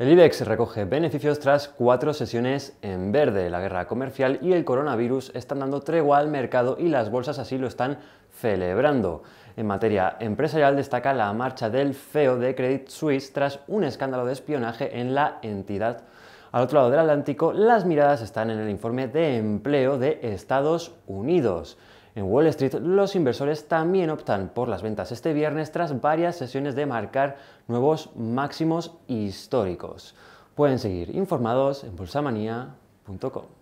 El IBEX recoge beneficios tras cuatro sesiones en verde. La guerra comercial y el coronavirus están dando tregua al mercado y las bolsas así lo están celebrando. En materia empresarial destaca la marcha del FEO de Credit Suisse tras un escándalo de espionaje en la entidad. Al otro lado del Atlántico, las miradas están en el informe de empleo de Estados Unidos. En Wall Street, los inversores también optan por las ventas este viernes tras varias sesiones de marcar nuevos máximos históricos. Pueden seguir informados en bolsamanía.com.